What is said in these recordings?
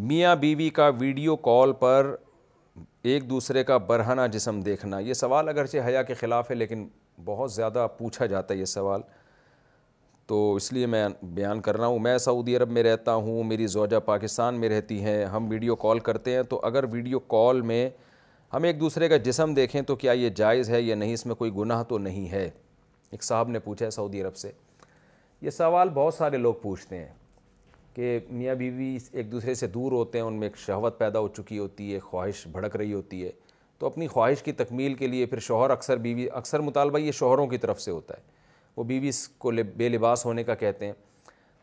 मियाँ बीवी का वीडियो कॉल पर एक दूसरे का बरहना जिसम देखना ये सवाल अगरचे हया के ख़िलाफ़ है लेकिन बहुत ज़्यादा पूछा जाता है ये सवाल तो इसलिए मैं बयान कर रहा हूँ मैं सऊदी अरब में रहता हूँ मेरी जोजा पाकिस्तान में रहती हैं हम वीडियो कॉल करते हैं तो अगर वीडियो कॉल में हम एक दूसरे का जिसम देखें तो क्या ये जायज़ है या नहीं इसमें कोई गुनाह तो नहीं है एक साहब ने पूछा है सऊदी अरब से ये सवाल बहुत सारे लोग पूछते हैं कि मियाँ बीवी एक दूसरे से दूर होते हैं उनमें एक शहवत पैदा हो चुकी होती है ख्वाहिश भड़क रही होती है तो अपनी ख्वाहिश की तकमील के लिए फिर शोहर अक्सर बीवी अक्सर मुतालबा ये शोहरों की तरफ से होता है वो बीवी को बेलिबास होने का कहते हैं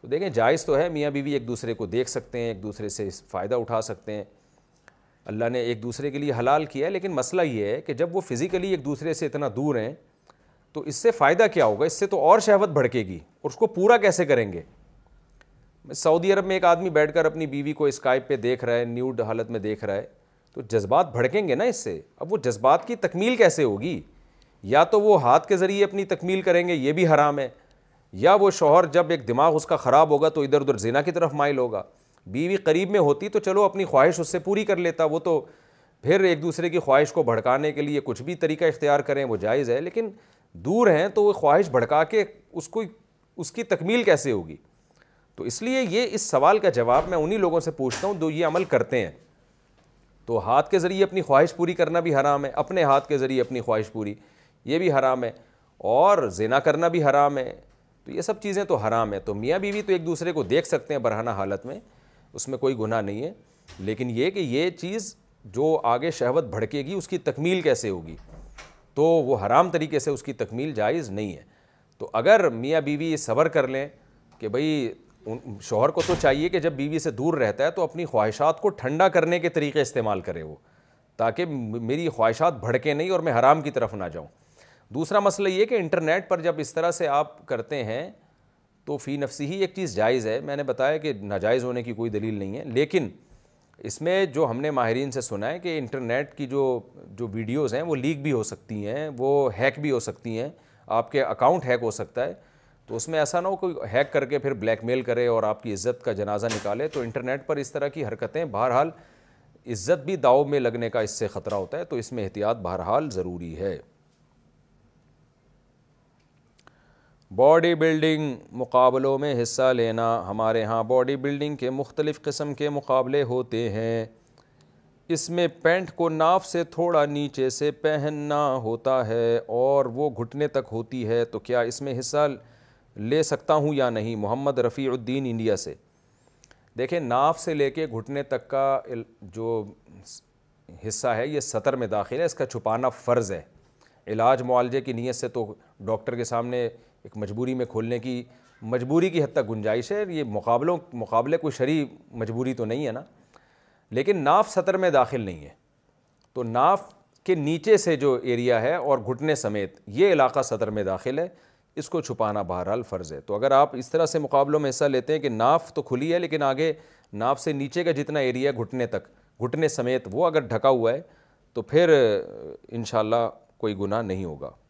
तो देखें जायज़ तो है मियाँ बीवी एक दूसरे को देख सकते हैं एक दूसरे से फ़ायदा उठा सकते हैं अल्लाह ने एक दूसरे के लिए हलाल किया है लेकिन मसला ये है कि जब वो फ़िज़िकली एक दूसरे से इतना दूर हैं तो इससे फ़ायदा क्या होगा इससे तो और शहवत भड़केगी और उसको पूरा कैसे करेंगे सऊदी अरब में एक आदमी बैठकर अपनी बीवी को स्काइप पे देख रहा है न्यूड हालत में देख रहा है तो जज्बात भड़केंगे ना इससे अब वो जज्बात की तकमील कैसे होगी या तो वो हाथ के ज़रिए अपनी तकमील करेंगे ये भी हराम है या वो शोहर जब एक दिमाग उसका ख़राब होगा तो इधर उधर जिना की तरफ माइल होगा बीवी करीब में होती तो चलो अपनी ख्वाहिश उससे पूरी कर लेता वो तो फिर एक दूसरे की ख्वाहिश को भड़काने के लिए कुछ भी तरीका इख्तियार करें वो जायज़ है लेकिन दूर हैं तो वो ख्वाहिश भड़का के उसको उसकी तकमील कैसे होगी तो इसलिए ये इस सवाल का जवाब मैं उन्हीं लोगों से पूछता हूँ जो ये अमल करते हैं तो हाथ के ज़रिए अपनी ख्वाहिश पूरी करना भी हराम है अपने हाथ के ज़रिए अपनी ख्वाहिश पूरी ये भी हराम है और जिना करना भी हराम है तो ये सब चीज़ें तो हराम है तो मियाँ बीवी तो एक दूसरे को देख सकते हैं बरहाना हालत में उसमें कोई गुनाह नहीं है लेकिन ये कि ये चीज़ जो आगे शहवत भड़केगी उसकी तकमील कैसे होगी तो वो हराम तरीके से उसकी तकमील जायज़ नहीं है तो अगर मियाँ बीवी ये सब्र कर लें कि भाई शोहर को तो चाहिए कि जब बीवी से दूर रहता है तो अपनी ख्वाहिशात को ठंडा करने के तरीके इस्तेमाल करे वो ताकि मेरी ख्वाहिशात भड़के नहीं और मैं हराम की तरफ ना जाऊँ दूसरा मसला ये कि इंटरनेट पर जब इस तरह से आप करते हैं तो फ़ी नफसी ही एक चीज़ जायज़ है मैंने बताया कि नाजायज़ होने की कोई दलील नहीं है लेकिन इसमें जो हमने माहरीन से सुना है कि इंटरनेट की जो जो वीडियोस हैं वो लीक भी हो सकती हैं वो हैक भी हो सकती हैं आपके अकाउंट हैक हो सकता है तो उसमें ऐसा ना हो कोई हैक करके फिर ब्लैकमेल करे और आपकी इज्जत का जनाजा निकाले तो इंटरनेट पर इस तरह की हरकतें बहरहाल इज्जत भी दाव में लगने का इससे ख़तरा होता है तो इसमें एहतियात बहरहाल ज़रूरी है बॉडी बिल्डिंग मुकाबलों में हिस्सा लेना हमारे यहाँ बॉडी बिल्डिंग के मुख्तलिफ़ किस्म के मुकाबले होते हैं इसमें पैंट को नाप से थोड़ा नीचे से पहनना होता है और वो घुटने तक होती है तो क्या इसमें हिस्सा ले सकता हूँ या नहीं मोहम्मद रफ़ीद्दीन इंडिया से देखें नाफ से लेके घुटने तक का जो हिस्सा है ये सतर में दाखिल है इसका छुपाना फ़र्ज़ है इलाज मुआलजे की नीयत से तो डॉक्टर के सामने एक मजबूरी में खोलने की मजबूरी की हद तक गुंजाइश है ये मुकाबलों मुकाबले कोई शरी मजबूरी तो नहीं है ना लेकिन नाफ सतर में दाखिल नहीं है तो नाफ के नीचे से जो एरिया है और घुटने समेत ये इलाका सतर में दाखिल है इसको छुपाना बहरहाल फ़र्ज़ है तो अगर आप इस तरह से मुकाबलों में हिस्सा लेते हैं कि नाफ तो खुली है लेकिन आगे नाफ से नीचे का जितना एरिया है घुटने तक घुटने समेत वो अगर ढका हुआ है तो फिर इन कोई गुना नहीं होगा